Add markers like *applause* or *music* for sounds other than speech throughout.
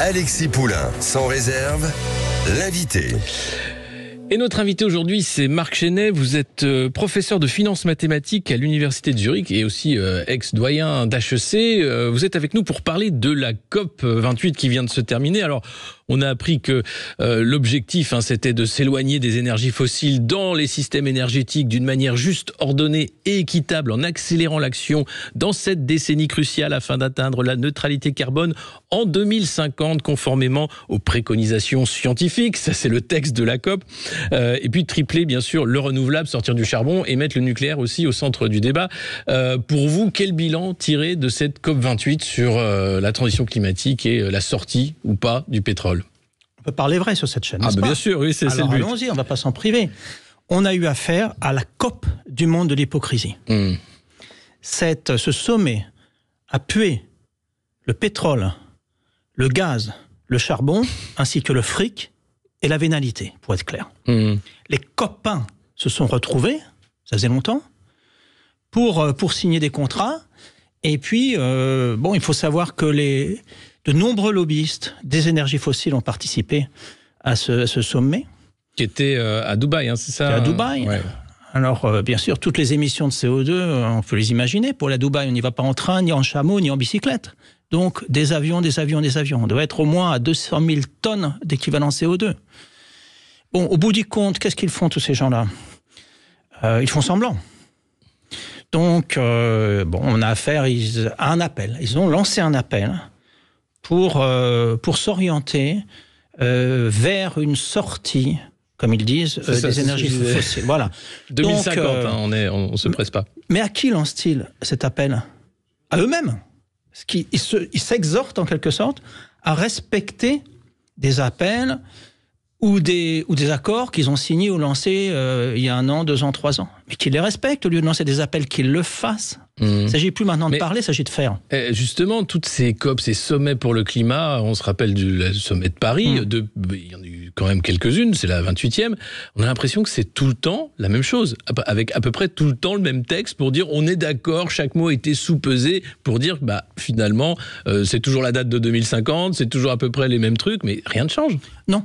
Alexis Poulain, sans réserve, l'invité. Et notre invité aujourd'hui, c'est Marc Chenet. Vous êtes euh, professeur de finance mathématiques à l'Université de Zurich et aussi euh, ex-doyen d'HEC. Euh, vous êtes avec nous pour parler de la COP 28 qui vient de se terminer. Alors, on a appris que euh, l'objectif, hein, c'était de s'éloigner des énergies fossiles dans les systèmes énergétiques d'une manière juste, ordonnée et équitable, en accélérant l'action dans cette décennie cruciale afin d'atteindre la neutralité carbone en 2050, conformément aux préconisations scientifiques. Ça, c'est le texte de la COP. Euh, et puis tripler, bien sûr, le renouvelable, sortir du charbon et mettre le nucléaire aussi au centre du débat. Euh, pour vous, quel bilan tirer de cette COP 28 sur la transition climatique et la sortie ou pas du pétrole parler vrai sur cette chaîne. Ah, bah, bien sûr, oui, c'est le but. Allons-y, on ne va pas s'en priver. On a eu affaire à la COP du monde de l'hypocrisie. Hmm. ce sommet a pué le pétrole, le gaz, le charbon, ainsi que le fric et la vénalité, pour être clair. Hmm. Les copains se sont retrouvés, ça faisait longtemps, pour, euh, pour signer des contrats. Et puis, euh, bon, il faut savoir que les, de nombreux lobbyistes des énergies fossiles ont participé à ce, sommet. Qui était euh, à Dubaï, hein, c'est ça À Dubaï. Alors, euh, bien sûr, toutes les émissions de CO2, euh, on peut les imaginer. Pour la Dubaï, on n'y va pas en train, ni en chameau, ni en bicyclette. Donc, des avions, des avions, des avions. On doit être au moins à 200 000 tonnes d'équivalent CO2. Bon, au bout du compte, qu'est-ce qu'ils font, tous ces gens-là Ils font semblant. Donc, bon, on a affaire à un appel. Ils ont lancé un appel pour, euh, pour s'orienter euh, vers une sortie comme ils disent, euh, des énergies fossiles. Voilà. 2050, *laughs* hein, on ne on, se presse pas. Mais à qui lance-t-il cet appel À eux-mêmes. Ils, ils s'exhortent en quelque sorte à respecter des appels ou des, ou des accords qu'ils ont signés ou lancés il y a un an, deux ans, trois ans. Mais qu'ils les respectent au lieu de lancer des appels, qu'ils le fassent il mhm. Il s'agit plus maintenant de parler, il s'agit de faire. Eh, justement, toutes ces COP, ces sommets pour le climat, on se rappelle du sommet de Paris, mhm. de, il y en a eu quand même quelques-unes, c'est la 28e, on a l'impression que c'est tout le temps la même chose, avec à peu près tout le temps le même texte pour dire on est d'accord, chaque mot a été sous-pesé pour dire bah, finalement euh, c'est toujours la date de 2050, c'est toujours à peu près les mêmes trucs, mais rien ne change. Non.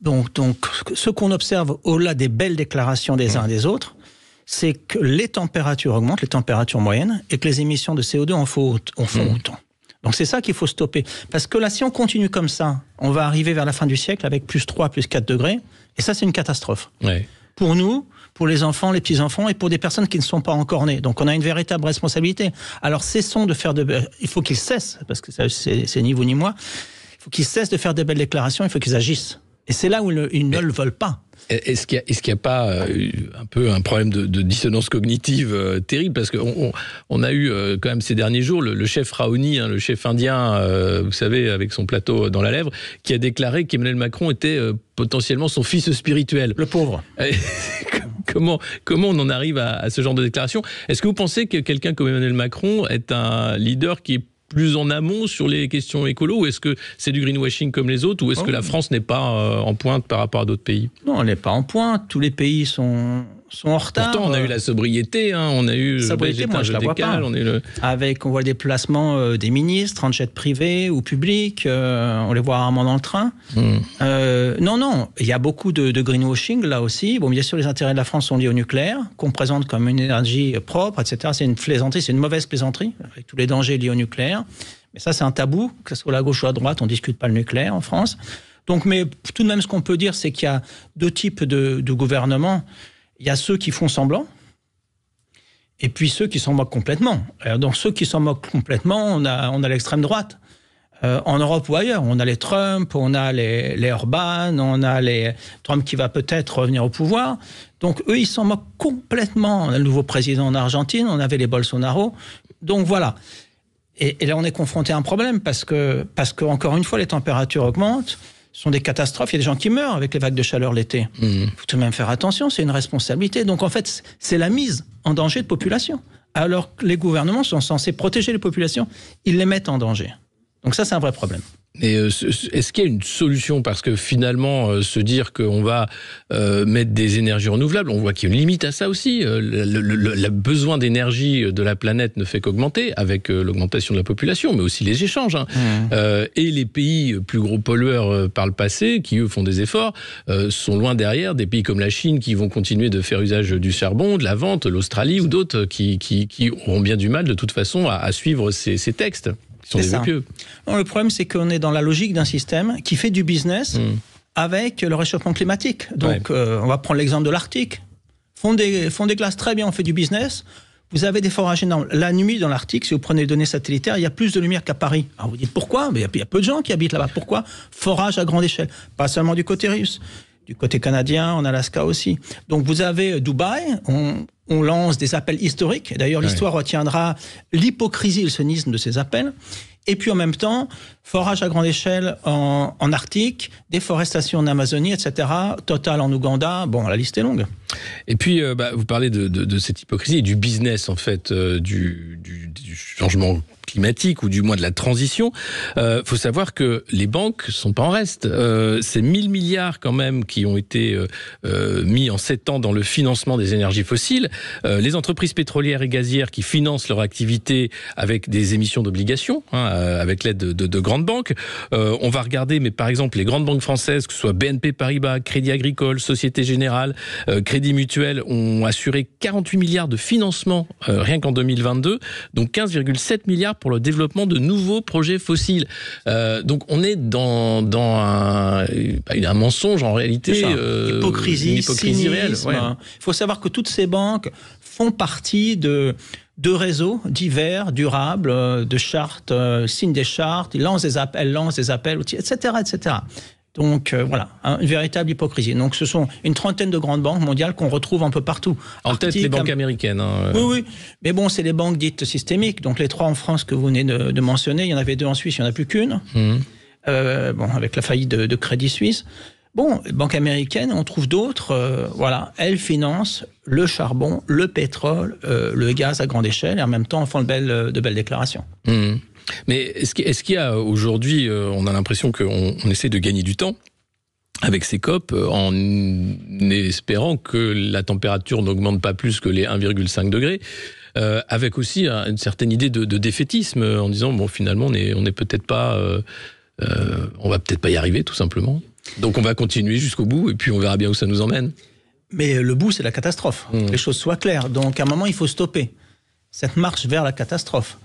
Donc, donc ce qu'on observe au-delà des belles déclarations des mhm. uns et des autres, c'est que les températures augmentent, les températures moyennes, et que les émissions de CO2 en font, mmh. autant. Donc c'est ça qu'il faut stopper. Parce que là, si on continue comme ça, on va arriver vers la fin du siècle avec plus 3, plus 4 degrés, et ça, c'est une catastrophe. Pour nous, pour les enfants, les petits-enfants, et pour des personnes qui ne sont pas encore nées. Donc on a une véritable responsabilité. Alors cessons de faire de... Il faut qu'ils cessent, parce que c'est ni vous ni moi, il faut qu'ils cessent de faire des belles déclarations, il faut qu'ils agissent. Et c'est là où ils ne le veulent pas. Est-ce qu'il n'y a, a, pas euh, un peu un problème de, dissonance cognitive euh, terrible Parce qu'on on, a eu euh, quand même ces derniers jours le, chef Raoni, hein, le chef indien, vous savez, avec son plateau dans la lèvre, qui a déclaré qu'Emmanuel Macron était potentiellement son fils spirituel. Le pauvre. *laughs* comment, comment on en arrive à, ce genre de déclaration Est-ce que vous pensez que quelqu'un comme Emmanuel Macron est un leader qui plus en amont sur les questions écolo ou est-ce que c'est du greenwashing comme les autres ou est-ce que oh. la France n'est pas euh, en pointe par rapport à d'autres pays Non, elle n'est pas en pointe. Tous les pays sont sont retard. Pourtant, on a eu la sobriété, hein, on a eu sobriété, le moi, la vois On Avec, on voit le déplacement euh, des ministres en jet privé ou public, euh, on les voit rarement dans le train. Hmm. Euh, non, non, il y a beaucoup de, greenwashing là aussi. Bon, bien sûr, les intérêts de la France sont liés au nucléaire, qu'on présente comme une énergie propre, etc. C'est une plaisanterie, c'est une mauvaise plaisanterie, avec tous les dangers liés au nucléaire. Mais ça, c'est un tabou, que ce soit la gauche ou la droite, on discute pas le nucléaire en France. Donc, mais tout de même, ce qu'on peut dire, c'est qu'il y a deux types de, de gouvernements. Il y a ceux qui font semblant, et puis ceux qui s'en moquent complètement. Alors, euh, dans ceux qui s'en moquent complètement, on a, on a l'extrême droite. Euh, en Europe ou ailleurs, on a les Trump, on a les, les Orban, on a les Trump qui va peut-être revenir au pouvoir. Donc eux, ils s'en moquent complètement. On a le nouveau président en Argentine, on avait les Bolsonaro. Donc voilà. Et, et là, on est confronté à un problème parce que, parce que encore une fois, les températures augmentent sont des catastrophes. Il y a des gens qui meurent avec les vagues de chaleur l'été. Il mhm. faut tout de même faire attention, c'est une responsabilité. Donc en fait, c'est la mise en danger de population. Alors que les gouvernements sont censés protéger les populations, ils les mettent en danger. Donc ça, c'est un vrai problème. Mais euh, est-ce qu'il y a une solution Parce que finalement, euh, se dire qu'on va euh, mettre des énergies renouvelables, on voit qu'il y a une limite à ça aussi. Le, besoin d'énergie de la planète ne fait qu'augmenter avec l'augmentation de la population, mais aussi les échanges. Hein. Mmh. et les pays plus gros pollueurs par le passé, qui eux font des efforts, sont loin derrière des pays comme la Chine qui vont continuer de faire usage du charbon, de la vente, l'Australie ou d'autres qui, auront bien du mal de toute façon à, suivre ces textes ça. le problème, c'est qu'on est dans la logique d'un système qui fait du business hmm. avec le réchauffement climatique. Donc, euh, on va prendre l'exemple de l'Arctique. fond des, font des glaces très bien, on fait du business. Vous avez des forages énormes. La nuit dans l'Arctique, si vous prenez les données satellitaires, il y a plus de lumière qu'à Paris. Alors ah, vous dites pourquoi Mais il y, a peu de gens qui habitent là-bas. Pourquoi Forage à grande échelle. Pas seulement du côté russe, du côté canadien, en Alaska aussi. Donc vous avez Dubaï, on, on lance des appels historiques. D'ailleurs, l'histoire retiendra l'hypocrisie et le cynisme de ces appels et puis en même temps, forage à grande échelle en, en Arctique, déforestation en Amazonie, etc., Total en Ouganda, bon, la liste est longue. Et puis, euh, bah, vous parlez de, cette hypocrisie, et du business, en fait, euh, du, changement climatique, ou du moins de la transition. Il euh, faut savoir que les banques sont pas en reste. C'est 1000 milliards, quand même, qui ont été mis en 7 ans dans le financement des énergies fossiles. les entreprises pétrolières et gazières qui financent leur activité avec des émissions d'obligations, hein, euh, avec l'aide de, grandes banques. Euh, on va regarder, mais par exemple, les grandes banques françaises, que ce soit BNP Paribas, Crédit Agricole, Société Générale, euh, Crédit Mutuel, ont assuré 48 milliards de financement rien qu'en 2022, donc 15,7 milliards pour le développement de nouveaux projets fossiles. donc on est dans, dans un, un mensonge en réalité. hypocrisie, une hypocrisie réelle. Il faut savoir que toutes ces banques font partie de de réseaux divers, durables, euh, de chartes, euh, signe des chartes, elles lancent des appels, lance des appels, etc. etc. Donc euh, voilà, une véritable hypocrisie. Donc ce sont une trentaine de grandes banques mondiales qu'on retrouve un peu partout. En tête les banques américaines. Hein, oui, oui. Mais bon, c'est les banques dites systémiques. Donc les trois en France que vous venez de, mentionner, il y en avait deux en Suisse, il n'y en a plus qu'une. Hum. bon, avec la faillite de, de Crédit Suisse. Bon, Banque américaine, on trouve d'autres. Euh, voilà, elle finance le charbon, le pétrole, euh, le gaz à grande échelle, et en même temps, font de belles, euh, de belles déclarations. Mmh. Mais est-ce qu'il y a aujourd'hui, on a l'impression qu'on essaie de gagner du temps avec ces COP en espérant que la température n'augmente pas plus que les 1,5 degrés, avec aussi une certaine idée de, défaitisme en disant bon finalement on n'est peut-être pas, on va peut-être pas y arriver tout simplement. Donc on va continuer jusqu'au bout et puis on verra bien où ça nous emmène. Mais euh, le bout, c'est la catastrophe. Hmm. Les choses soient claires. Donc à un moment, il faut stopper cette marche vers la catastrophe.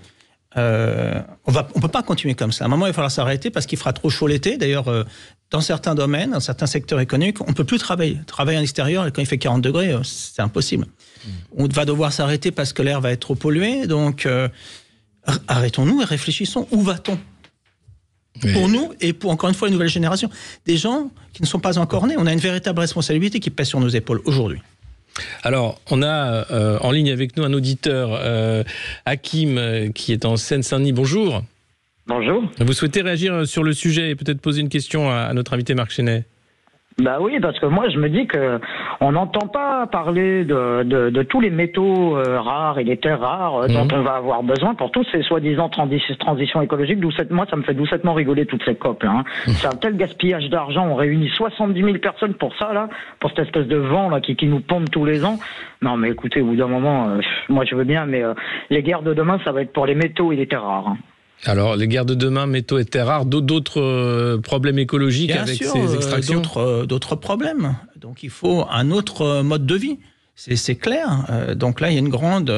Euh, on ne on peut pas continuer comme ça. À un moment, il va falloir s'arrêter parce qu'il fera trop chaud l'été. D'ailleurs, euh, dans certains domaines, dans certains secteurs économiques, on ne peut plus travailler. Travailler en extérieur, quand il fait 40 degrés, c'est impossible. Hmm. On va devoir s'arrêter parce que l'air va être trop pollué. Donc, arrêtons-nous et réfléchissons. Où va-t-on pour nous et pour encore une fois les nouvelle génération, des gens qui ne sont pas encore nés, on a une véritable responsabilité qui pèse sur nos épaules aujourd'hui. Alors, on a euh, en ligne avec nous un auditeur, euh, Hakim, euh, qui est en Seine-Saint-Denis. Bonjour. Bonjour. Vous souhaitez réagir sur le sujet et peut-être poser une question à, à notre invité Marc Chenet bah oui, parce que moi je me dis que on n'entend pas parler de, de, de, tous les métaux euh, rares et les terres rares euh, dont mhm. on va avoir besoin pour tous ces soi-disant transitions écologiques. moi ça me fait doucement rigoler toutes ces copes. Hein. Mhm. C'est un tel gaspillage d'argent. On réunit 70 000 personnes pour ça là, pour cette espèce de vent là qui, nous pompe tous les ans. Non mais écoutez, au bout d'un moment, euh, moi je veux bien, mais les guerres de demain ça va être pour les métaux et les terres rares. Hein. Alors, les guerres de demain, métaux et terres rares, d'autres euh, problèmes écologiques avec ces extractions euh, euh, D'autres problèmes. Donc, il faut un autre mode de vie. C'est clair. donc là, il y a une grande,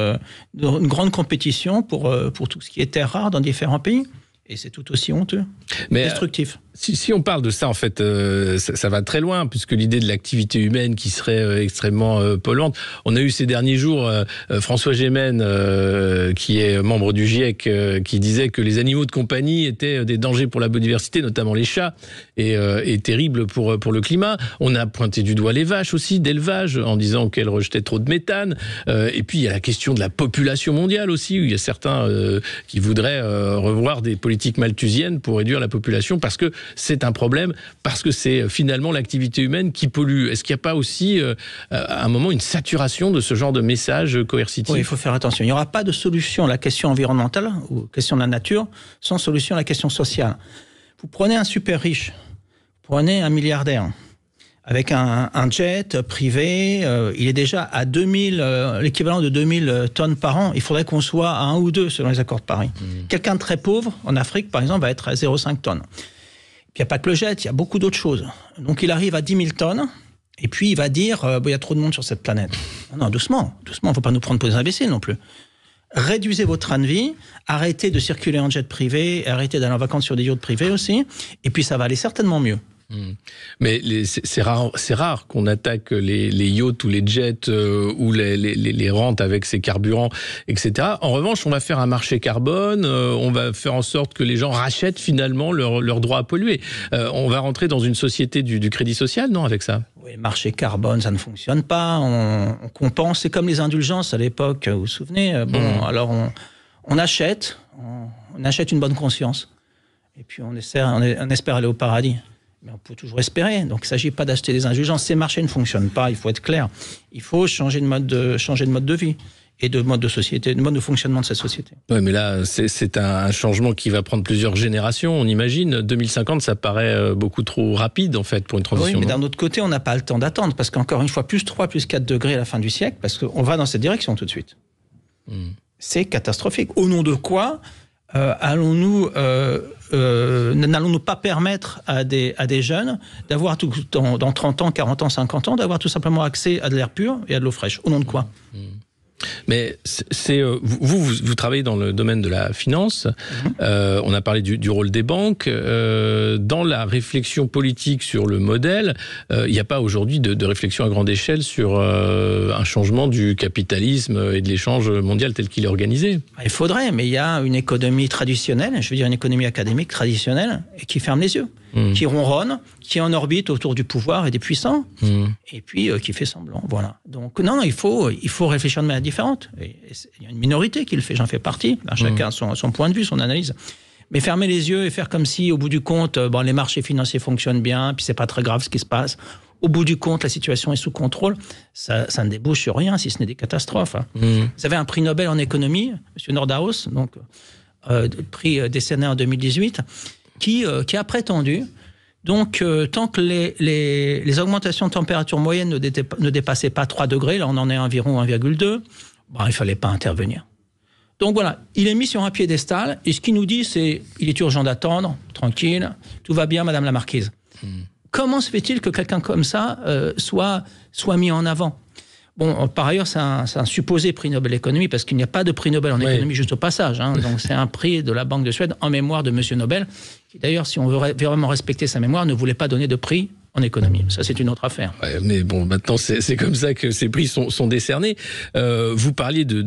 une grande compétition pour, pour tout ce qui est terres rares dans différents pays. Et c'est tout aussi honteux, mais euh, destructif. Si, on parle de ça, en fait, euh, ça, va très loin, puisque l'idée de l'activité humaine qui serait euh, extrêmement polluante. On a eu ces derniers jours François Gémen, qui est membre du GIEC, qui disait que les animaux de compagnie étaient des dangers pour la biodiversité, notamment les chats, et, terribles pour, pour le climat. On a pointé du doigt les vaches aussi, d'élevage, en disant qu'elles rejetaient trop de méthane. et puis, il y a la question de la population mondiale aussi, où il y a certains qui voudraient revoir des politiques politique malthusienne pour réduire la population parce que c'est un problème, parce que c'est euh, finalement l'activité humaine qui pollue. Est-ce qu'il n'y a pas aussi euh, euh, à un moment une saturation de ce genre de message coercitif il faut faire attention. Il n'y aura pas de solution à la question environnementale ou question de la nature sans solution à la question sociale. Vous prenez un super riche, vous prenez un milliardaire, avec un, jet privé, euh, il est déjà à 2000, euh, l'équivalent de 2000 euh, tonnes par an. Il faudrait qu'on soit à un ou deux selon les accords de Paris. Hmm. Quelqu'un de très pauvre en Afrique, par exemple, va être à 0,5 tonnes. Il n'y a pas que le jet, il y a beaucoup d'autres choses. Donc il arrive à 10 000 tonnes. Et puis il va dire, il y a trop de monde sur cette planète. Non, doucement, doucement, il ne faut pas nous prendre pour des imbéciles non plus. Réduisez votre train de vie, arrêtez de circuler en jet privé, arrêtez d'aller en vacances sur des yachts privés aussi, et puis ça va aller certainement mieux. Hmm. Mais c'est rare, rare qu'on attaque les, yachts ou les jets euh, ou les, rentes avec ces carburants, etc. En revanche, on va faire un marché carbone, euh, on va faire en sorte que les gens rachètent finalement leur, droits droit à polluer. Euh, on va rentrer dans une société du, crédit social, non, avec ça oui, marché carbone, ça ne fonctionne pas. On, compense. C'est comme les indulgences à l'époque, vous vous souvenez Bon, hmm. alors on, achète, on, achète une bonne conscience. Et puis on, on espère aller au paradis. Mais on peut toujours espérer. Donc, il ne s'agit pas d'acheter des indulgences. Ces marchés ne fonctionnent pas, il faut être clair. Il faut changer de mode de, changer de, mode de vie et de mode de société, de mode de fonctionnement de cette société. Oui, mais là, c'est un changement qui va prendre plusieurs générations, on imagine. 2050, ça paraît euh, beaucoup trop rapide, en fait, pour une transition. Oui, mais d'un autre côté, on n'a pas le temps d'attendre, parce qu'encore une fois, plus 3, plus 4 degrés à la fin du siècle, parce qu'on va dans cette direction tout de suite. Hmm. C'est catastrophique. Au nom de quoi euh, allons-nous euh, euh, n'allons-nous pas permettre à des, jeunes d'avoir dans, dans 30 ans, 40 ans, 50 ans, d'avoir tout simplement accès à de l'air pur et à de l'eau fraîche Au nom de quoi mmh. Mais c'est euh, vous, vous, travaillez dans le domaine de la finance. Mhm. Euh, on a parlé du, rôle des banques euh, dans la réflexion politique sur le modèle. Il n'y a pas aujourd'hui de, de, réflexion à grande échelle sur un changement du capitalisme et de l'échange mondial tel qu'il est organisé. Il faudrait, mais il y a une économie traditionnelle, je veux dire une économie académique traditionnelle, qui ferme les yeux. Mm. qui ronronne, qui est en orbite autour du pouvoir et des puissants, mm. et puis euh, qui fait semblant. Voilà. Donc non, il faut, il faut réfléchir de manière différente. Il y a une minorité qui le fait, j'en fais partie. Mm. chacun son, point de vue, son analyse. Mais fermer les yeux et faire comme si, au bout du compte, euh, bon, les marchés financiers fonctionnent bien, puis c'est pas très grave ce qui se passe. Au bout du compte, la situation est sous contrôle. Ça, ne débouche sur rien, si ce n'est des catastrophes. Hein. Vous avez un prix Nobel en économie, M. Nordhaus, donc euh, prix décerné en 2018. Euh, qui, a prétendu donc, euh, tant que les, les, les, augmentations de température moyenne ne, dépassaient pas 3 degrés, là on en est environ 1,2, bah, il ne fallait pas intervenir. Donc voilà, il est mis sur un piédestal, et ce qu'il nous dit, c'est il est urgent d'attendre, tranquille, tout va bien, Madame la Marquise. Hmm. Comment se fait-il que quelqu'un comme ça euh, soit, soit mis en avant Bon, par ailleurs, c'est un, supposé prix Nobel d'économie, parce qu'il n'y a pas de prix Nobel en économie juste au passage. Hein. donc, c'est un prix de la Banque de Suède en mémoire de M. Nobel, d'ailleurs, si on veut vraiment respecter sa mémoire, ne voulait pas donner de prix en économie. Ça, c'est une autre affaire. mais bon, maintenant, c'est comme ça que ces prix sont, décernés. Euh, vous parliez de,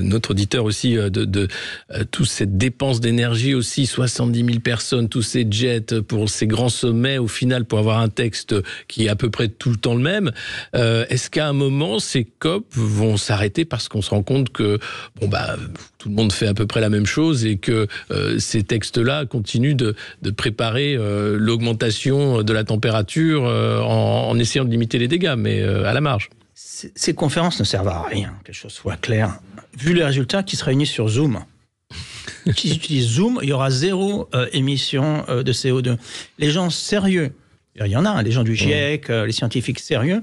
notre auditeur aussi, euh, de, de euh, toute cette dépense d'énergie aussi, 70 000 personnes, tous ces jets pour ces grands sommets, au final, pour avoir un texte qui est à peu près tout le temps le même. Euh, est-ce qu'à un moment, ces COP vont s'arrêter parce qu'on se rend compte que, bon, bah, tout le monde fait à peu près la même chose et que ces textes-là continuent de, préparer l'augmentation de la température en, essayant de limiter les dégâts, mais à la marge ces conférences ne servent à rien, quelque chose soit clair. Vu les résultats qui se réunissent sur Zoom, *laughs* qui utilisent Zoom, il y aura zéro euh, émission euh, de CO2. Les gens sérieux, il y en a, hein, les gens du GIEC, euh, les scientifiques sérieux,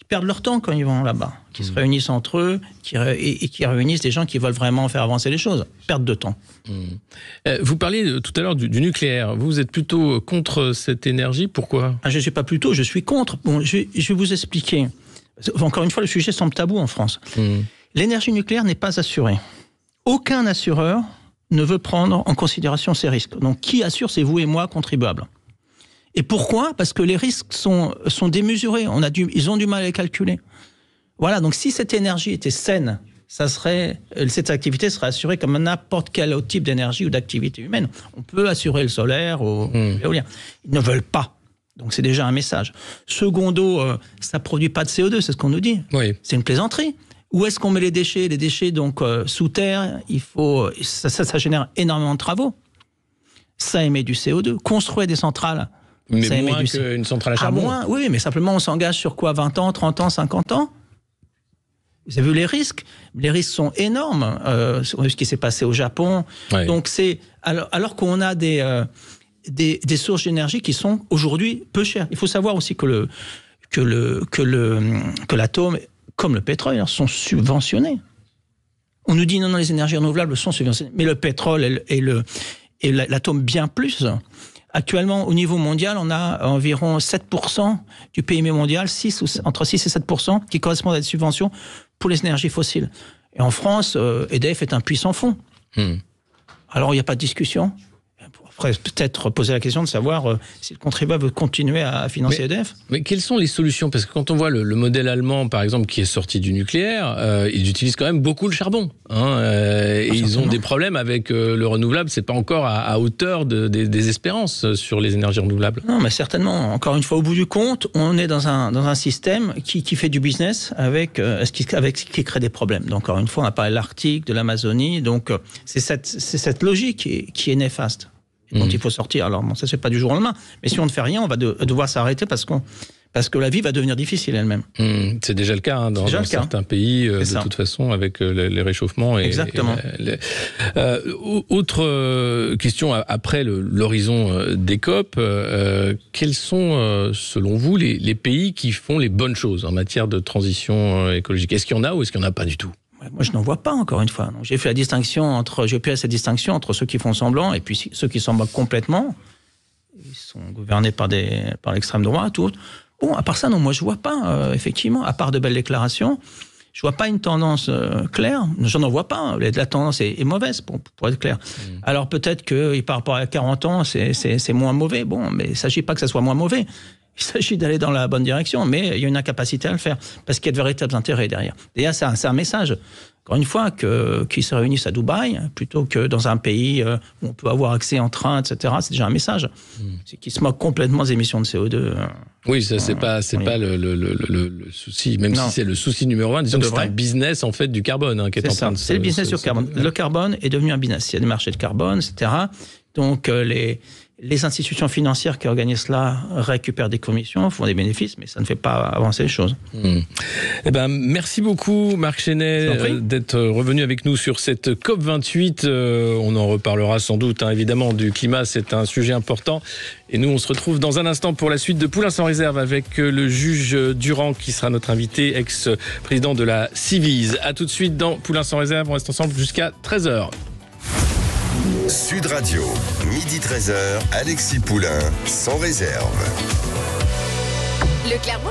ils perdent leur temps quand ils vont là-bas, qui se mm. réunissent entre eux qui, et, qui réunissent des gens qui veulent vraiment faire avancer les choses. Perte de temps. Mm. vous parliez tout à l'heure du, nucléaire. Vous êtes plutôt contre cette énergie. Pourquoi ah, Je ne suis pas plutôt, je suis contre. Bon, je vais vous expliquer. Encore une fois, le sujet semble tabou en France. Hmm. L'énergie nucléaire n'est pas assurée. Aucun assureur ne veut prendre en considération ces risques. Donc qui assure C'est vous et moi, contribuables. Et pourquoi Parce que les risques sont, sont démesurés. On a du, ils ont du mal à les calculer. Voilà, donc si cette énergie était saine, ça serait, euh, cette activité serait assurée comme n'importe quel autre type d'énergie ou d'activité humaine. On peut assurer le solaire ou l'éolien. Hmm. Ils ne veulent pas. Donc c'est déjà un message. Secondo, ça euh, ça produit pas de CO2, c'est ce qu'on nous dit. Oui. C'est une plaisanterie. Où est-ce qu'on met les déchets Les déchets donc euh, sous terre, il faut ça, ça, génère énormément de travaux. Ça émet du CO2. Construire des centrales, mais ça émet du qu'une centrale à ah, charbon. moins, oui, mais simplement on s'engage sur quoi 20 ans, 30 ans, 50 ans vous avez vu les risques Les risques sont énormes. Euh, ce qui s'est passé au Japon. Donc c'est alors, alors qu'on a des, des, sources d'énergie qui sont aujourd'hui peu chères. Il faut savoir aussi que le que le que le que l'atome comme le pétrole hein, sont subventionnés. On nous dit non, non, les énergies renouvelables sont subventionnées, mais le pétrole et le et l'atome bien plus. Actuellement, au niveau mondial, on a environ 7% du PIB mondial, 6 entre 6 et 7%, qui correspondent à des subventions pour les énergies fossiles. Et en France, EDF euh, e est un puissant fonds. Hmm. Alors, il n'y a pas de discussion peut-être poser la question de savoir euh, si le contribuable veut continuer à financer EDF. Mais quelles sont les solutions Parce que quand on voit le, modèle allemand, par exemple, qui est sorti du nucléaire, euh, ils utilisent quand même beaucoup le charbon. Hein, euh, et ils ont des problèmes avec le renouvelable. C'est pas encore à, hauteur des, espérances sur les énergies renouvelables. Non, mais certainement. Encore une fois, au bout du compte, on est dans un, système qui, fait du business avec, ce qui, avec qui crée des problèmes. Donc, encore une fois, on a parlé de l'Arctique, de l'Amazonie. Donc, c'est cette logique qui est néfaste dont mhm. il faut sortir, alors ça c'est pas du jour au lendemain. Mais si on ne fait rien, on va devoir s'arrêter parce qu'on parce que la vie va devenir difficile elle-même. Mhm. c'est déjà le cas hein, dans, certains pays, euh, de toute façon, avec euh, les réchauffements. Exactement. autre question après l'horizon des COP, euh, quels sont, selon vous, les, les, pays qui font les bonnes choses en matière de transition écologique Est-ce qu'il y en a ou est-ce qu'il n'y en a pas du tout moi, je n'en vois pas, encore une fois. J'ai fait la distinction entre, j'ai cette distinction entre ceux qui font semblant et puis ceux qui s'en complètement. Ils sont gouvernés par, des, par l'extrême droite ou autre. Bon, à part ça, non, moi, je vois pas, euh, effectivement, à part de belles déclarations, je vois pas une tendance euh, claire. Je n'en vois pas. La tendance est, mauvaise, pour, être clair. Mm. Alors peut-être que par rapport à 40 ans, c'est moins mauvais. Bon, mais il ne s'agit pas que ça soit moins mauvais. Il s'agit d'aller dans la bonne direction, mais il y a une incapacité à le faire, parce qu'il y a de véritables intérêts derrière. D'ailleurs, c'est un, message, encore une fois, qu'ils se réunissent à Dubaï, hein, plutôt que dans un pays euh, où on peut avoir accès en train, etc. C'est déjà un message. Hmm. C'est qu'ils se moquent complètement des émissions de CO2. Hein. Oui, ça, c'est pas, c'est pas le, souci, même si c'est le souci numéro un. Disons c'est un business, en fait, du carbone hein, en C'est le business sur carbone. Le carbone est devenu un business. Il y a des marchés de carbone, etc. Donc, euh, les les institutions financières qui organisent cela récupèrent des commissions, font des bénéfices, mais ça ne fait pas avancer les choses. Hmm. Eh ben, merci beaucoup, Marc Chenet, euh, d'être euh, revenu avec nous sur cette COP28. Euh, on en reparlera sans doute, hein, évidemment, du climat. C'est un sujet important. Et nous, on se retrouve dans un instant pour la suite de Poulain sans réserve avec le juge Durand, qui sera notre invité, ex-président de la Civise. A tout de suite dans Poulain sans réserve. On reste ensemble jusqu'à 13h. Sud Radio, midi 13h, Alexis Poulain, sans réserve. Le Clermont.